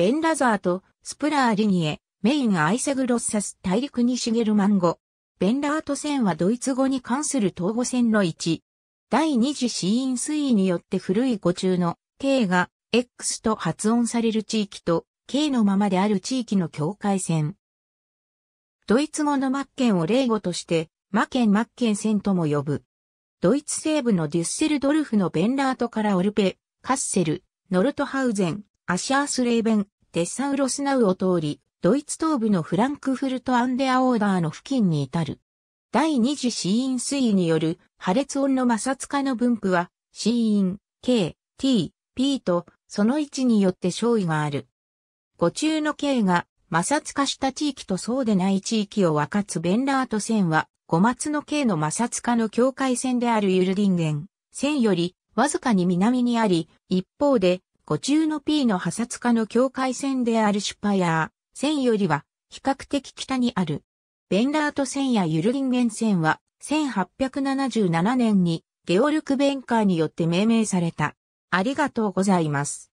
ベンラザーとスプラーリニエ、メインアイセグロッサス大陸に茂るマンーベンラート線はドイツ語に関する統合線の1。第二次死因推移によって古い語中の K が X と発音される地域と K のままである地域の境界線。ドイツ語のマッケンを例語として、マケンマッケン線とも呼ぶ。ドイツ西部のデュッセルドルフのベンラートからオルペ、カッセル、ノルトハウゼン、アシャースレーベン、テッサウロスナウを通り、ドイツ東部のフランクフルトアンデアオーダーの付近に至る。第二次死因水位による破裂音の摩擦化の分布は、死因、K、T、P と、その位置によって勝位がある。五中の K が摩擦化した地域とそうでない地域を分かつベンラート線は、五末の K の摩擦化の境界線であるユルディンゲン線よりわずかに南にあり、一方で五中の P の破札化の境界線であるシュパヤー線よりは比較的北にある。ベンラート線やユルリンゲン線は1877年にゲオルク・ベンカーによって命名された。ありがとうございます。